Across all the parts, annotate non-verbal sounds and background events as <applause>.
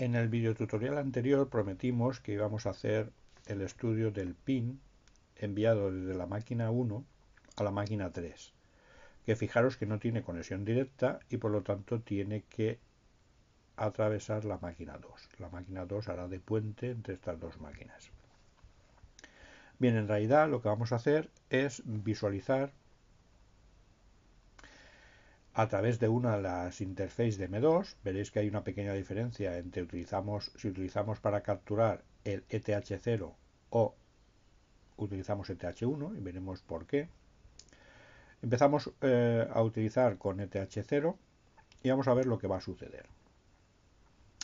En el tutorial anterior prometimos que íbamos a hacer el estudio del pin enviado desde la máquina 1 a la máquina 3, que fijaros que no tiene conexión directa y por lo tanto tiene que atravesar la máquina 2. La máquina 2 hará de puente entre estas dos máquinas. Bien, en realidad lo que vamos a hacer es visualizar a través de una de las interfaces de M2. Veréis que hay una pequeña diferencia entre utilizamos, si utilizamos para capturar el ETH0 o utilizamos ETH1 y veremos por qué. Empezamos eh, a utilizar con ETH0 y vamos a ver lo que va a suceder.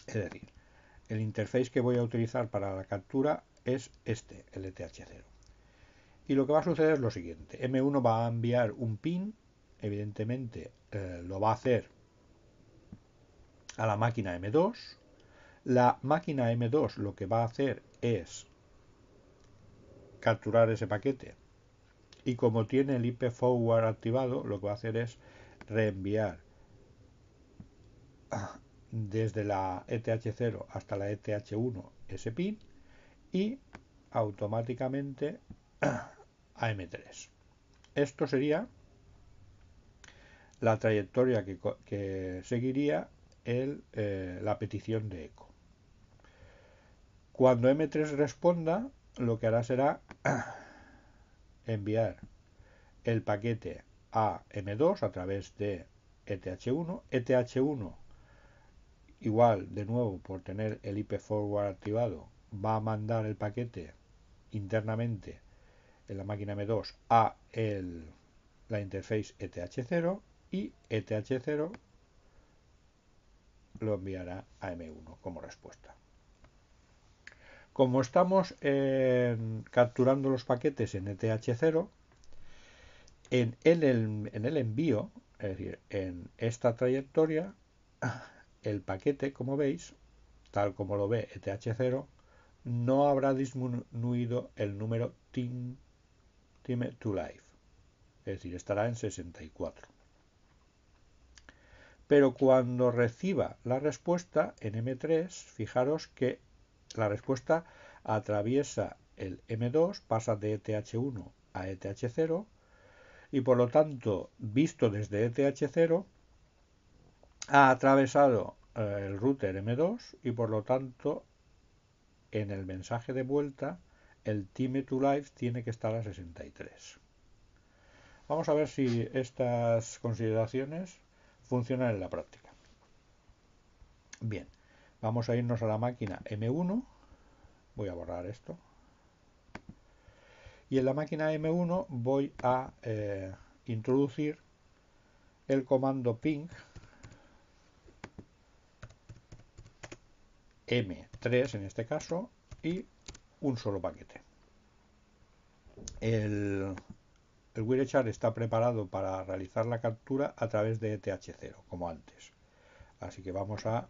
Es decir, el interface que voy a utilizar para la captura es este, el ETH0. Y lo que va a suceder es lo siguiente. M1 va a enviar un pin, evidentemente, eh, lo va a hacer a la máquina M2. La máquina M2 lo que va a hacer es capturar ese paquete. Y como tiene el IP forward activado, lo que va a hacer es reenviar desde la ETH0 hasta la ETH1 ese pin y automáticamente a M3. Esto sería la trayectoria que, seguiría eh, la petición de eco. Cuando M3 responda, lo que hará será <clears throat> enviar el paquete a M2 a través de ETH1. ETH1, igual, de nuevo, por tener el IP forward activado, va a mandar el paquete internamente en la máquina M2 a la interface ETH0 y ETH0 lo enviará a M1 como respuesta. Como estamos capturando los paquetes en ETH0, en el, envío, es decir, en esta trayectoria, <laughs> el paquete, como veis, tal como lo ve ETH0, no habrá disminuido el número time to life. Es decir, estará en 64. Pero cuando reciba la respuesta en M3, fijaros que la respuesta atraviesa el M2, pasa de ETH1 a ETH0 y por lo tanto, visto desde ETH0, ha atravesado eh, el router M2 y por lo tanto en el mensaje de vuelta el time to live tiene que estar a 63. Vamos a ver si estas consideraciones funcionar en la práctica. Bien, vamos a irnos a la máquina M1. Voy a borrar esto. Y en la máquina M1 voy a eh, introducir el comando ping M3 en este caso y un solo paquete el WireChar está preparado para realizar la captura a través de ETH0, como antes. Así que vamos a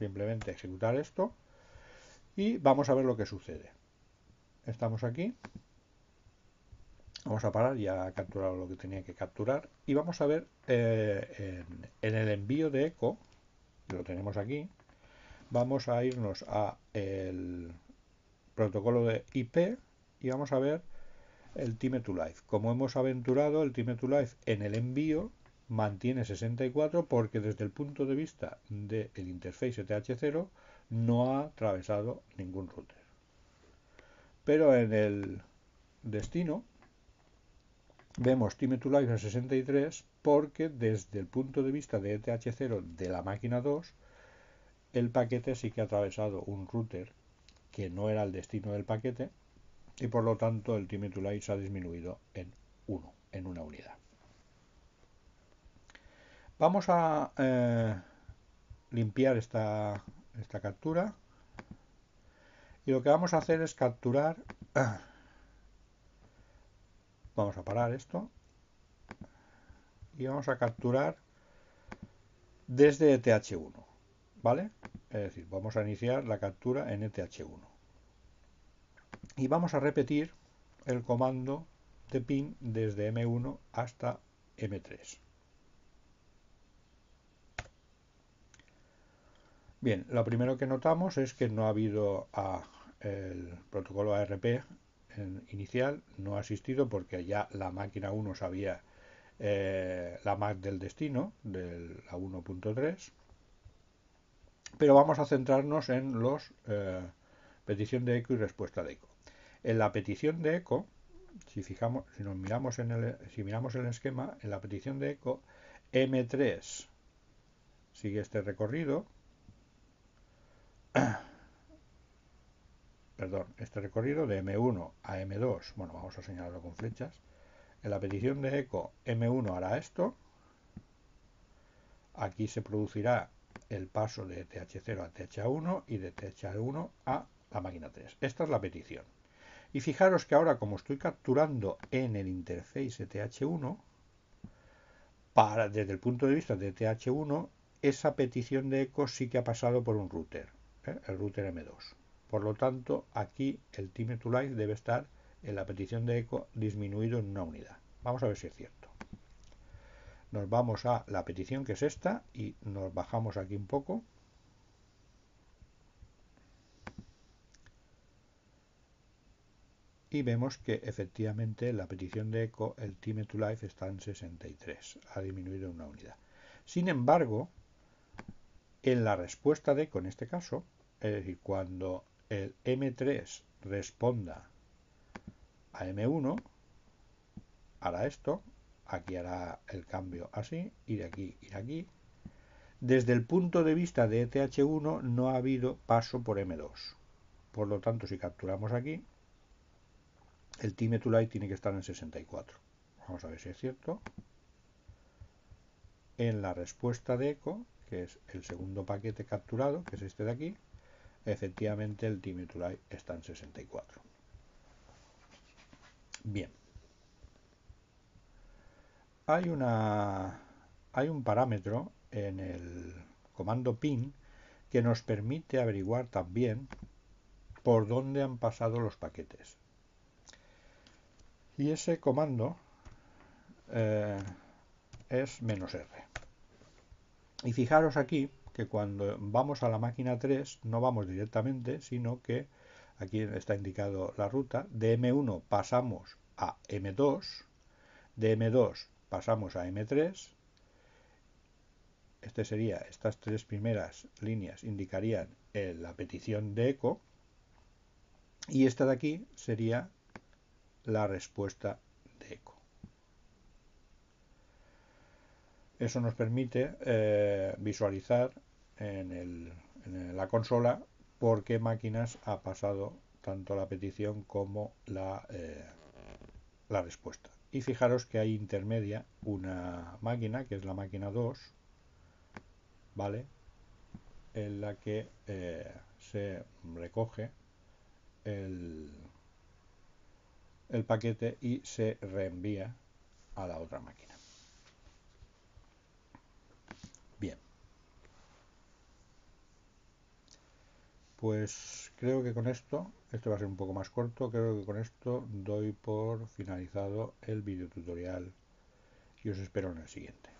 simplemente ejecutar esto y vamos a ver lo que sucede. Estamos aquí. Vamos a parar, ya ha capturado lo que tenía que capturar. Y vamos a ver eh, en, el envío de eco, lo tenemos aquí, vamos a irnos a el protocolo de IP y vamos a ver el Time to Life. Como hemos aventurado, el Time to Life en el envío mantiene 64 porque desde el punto de vista del interface eth 0 no ha atravesado ningún router. Pero en el destino vemos Time to Life en 63 porque desde el punto de vista de ETH0 de la máquina 2 el paquete sí que ha atravesado un router que no era el destino del paquete y por lo tanto el time light se ha disminuido en 1, en una unidad. Vamos a eh, limpiar esta, esta captura y lo que vamos a hacer es capturar <coughs> vamos a parar esto y vamos a capturar desde ETH1 ¿vale? es decir, vamos a iniciar la captura en ETH1 y vamos a repetir el comando de pin desde M1 hasta M3. Bien, lo primero que notamos es que no ha habido ah, el protocolo ARP eh, inicial, no ha asistido porque ya la máquina 1 sabía eh, la MAC del destino, de la 1.3. Pero vamos a centrarnos en los eh, petición de eco y respuesta de eco. En la petición de eco, si, fijamos, si nos miramos en si miramos el esquema, en la petición de eco, M3 sigue este recorrido. <clears throat> Perdón, este recorrido de M1 a M2, bueno, vamos a señalarlo con flechas. En la petición de eco, M1 hará esto. Aquí se producirá el paso de TH0 a TH1 y de TH1 a la máquina 3. Esta es la petición. Y fijaros que ahora como estoy capturando en el interface TH1, para, desde el punto de vista de TH1, esa petición de eco sí que ha pasado por un router, ¿eh? el router M2. Por lo tanto, aquí el time to life debe estar en la petición de eco disminuido en una unidad. Vamos a ver si es cierto. Nos vamos a la petición que es esta y nos bajamos aquí un poco y vemos que efectivamente la petición de eco, el time to life está en 63, ha disminuido una unidad. Sin embargo, en la respuesta de eco en este caso, es decir, cuando el M3 responda a M1, hará esto, aquí hará el cambio así, y de aquí, ir aquí. Desde el punto de vista de ETH1 no ha habido paso por M2. Por lo tanto, si capturamos aquí, el teametulite tiene que estar en 64. Vamos a ver si es cierto. En la respuesta de eco, que es el segundo paquete capturado, que es este de aquí, efectivamente el teametulite está en 64. Bien. Hay hay un parámetro en el comando pin que nos permite averiguar también por dónde han pasado los paquetes y ese comando eh, es menos R. Y fijaros aquí que cuando vamos a la máquina 3 no vamos directamente, sino que aquí está indicado la ruta, de M1 pasamos a M2, de M2 pasamos a M3, este sería, estas tres primeras líneas indicarían eh, la petición de eco, y esta de aquí sería la respuesta de eco. Eso nos permite eh, visualizar en, la consola por qué máquinas ha pasado tanto la petición como eh, la, respuesta. Y fijaros que hay intermedia una máquina, que es la máquina 2, ¿vale? En la que eh, se recoge el, el paquete y se reenvía a la otra máquina. Bien. Pues creo que con esto, esto va a ser un poco más corto, creo que con esto doy por finalizado el tutorial y os espero en el siguiente.